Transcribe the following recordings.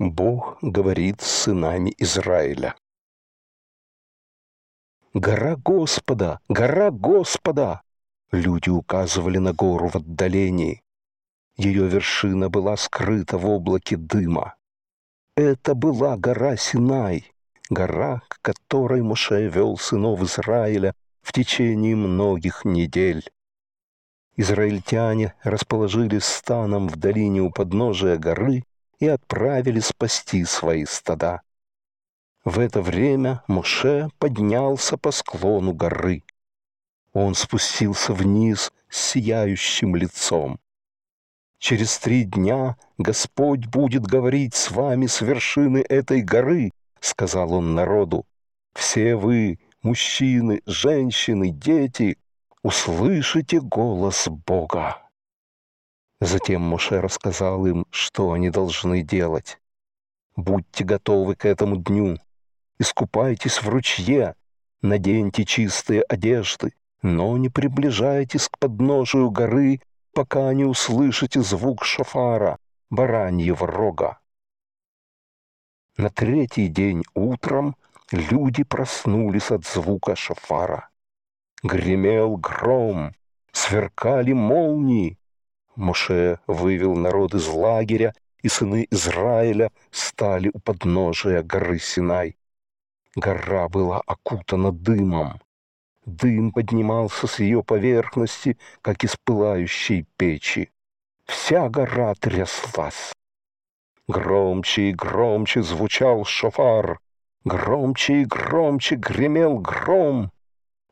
Бог говорит с сынами Израиля. «Гора Господа! Гора Господа!» Люди указывали на гору в отдалении. Ее вершина была скрыта в облаке дыма. Это была гора Синай, гора, к которой Моше вел сынов Израиля в течение многих недель. Израильтяне расположились станом в долине у подножия горы и отправили спасти свои стада. В это время Муше поднялся по склону горы. Он спустился вниз с сияющим лицом. Через три дня Господь будет говорить с вами с вершины этой горы, сказал он народу. Все вы, мужчины, женщины, дети, услышите голос Бога. Затем Моше рассказал им, что они должны делать. «Будьте готовы к этому дню. Искупайтесь в ручье. Наденьте чистые одежды, но не приближайтесь к подножию горы, пока не услышите звук шофара, бараньего рога». На третий день утром люди проснулись от звука шофара. Гремел гром, сверкали молнии, Моше вывел народ из лагеря, и сыны Израиля стали у подножия горы Синай. Гора была окутана дымом. Дым поднимался с ее поверхности, как из пылающей печи. Вся гора тряслась. Громче и громче звучал шофар. Громче и громче гремел гром.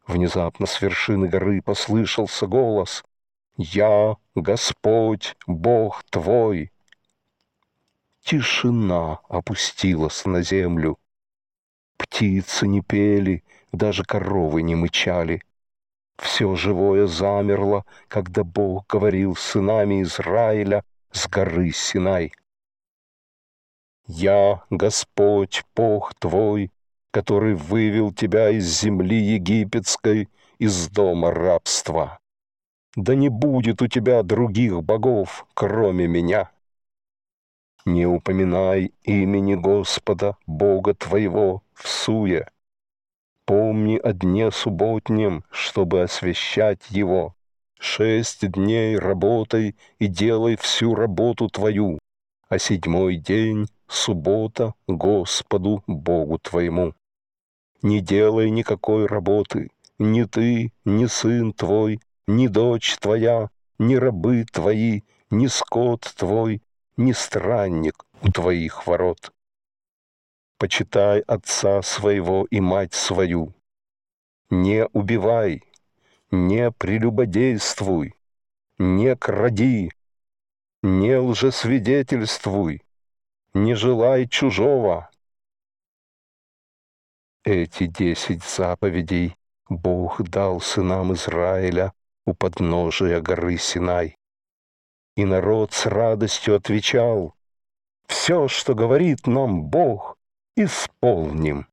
Внезапно с вершины горы послышался голос — я Господь, Бог твой. Тишина опустилась на землю. Птицы не пели, даже коровы не мычали. Все живое замерло, когда Бог говорил с сынами Израиля с горы Синай. «Я, Господь, Бог твой, который вывел тебя из земли египетской, из дома рабства да не будет у тебя других богов, кроме меня. Не упоминай имени Господа, Бога твоего, в суе. Помни о дне субботнем, чтобы освящать его. Шесть дней работай и делай всю работу твою, а седьмой день — суббота Господу Богу твоему. Не делай никакой работы, ни ты, ни сын твой, ни дочь твоя, ни рабы твои, ни скот твой, ни странник у твоих ворот. Почитай отца своего и мать свою. Не убивай, не прелюбодействуй, не кради, не лжесвидетельствуй, не желай чужого. Эти десять заповедей Бог дал сынам Израиля у подножия горы Синай. И народ с радостью отвечал, «Все, что говорит нам Бог, исполним».